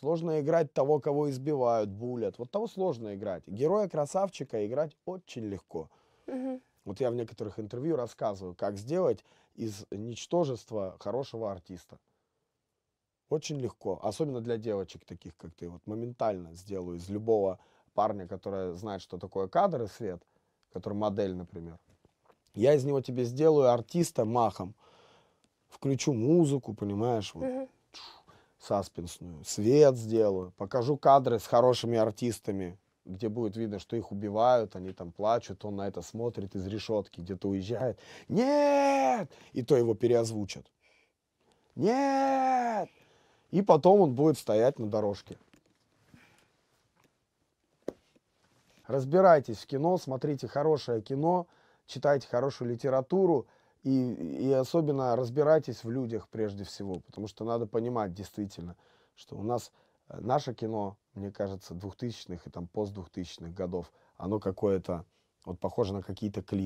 Сложно играть того, кого избивают, булят. Вот того сложно играть. Героя-красавчика играть очень легко. Угу. Вот я в некоторых интервью рассказываю, как сделать из ничтожества хорошего артиста. Очень легко, особенно для девочек таких, как ты. Вот моментально сделаю из любого парня, который знает, что такое кадр и свет, который модель, например. Я из него тебе сделаю артиста махом. Включу музыку, понимаешь? Вот. Угу саспенсную, свет сделаю, покажу кадры с хорошими артистами, где будет видно, что их убивают, они там плачут, он на это смотрит из решетки, где-то уезжает. Нет! И то его переозвучат. Нет! И потом он будет стоять на дорожке. Разбирайтесь в кино, смотрите хорошее кино, читайте хорошую литературу, и, и особенно разбирайтесь в людях прежде всего, потому что надо понимать действительно, что у нас э, наше кино, мне кажется, 2000-х и там пост 2000-х годов, оно какое-то, вот похоже на какие-то клипы.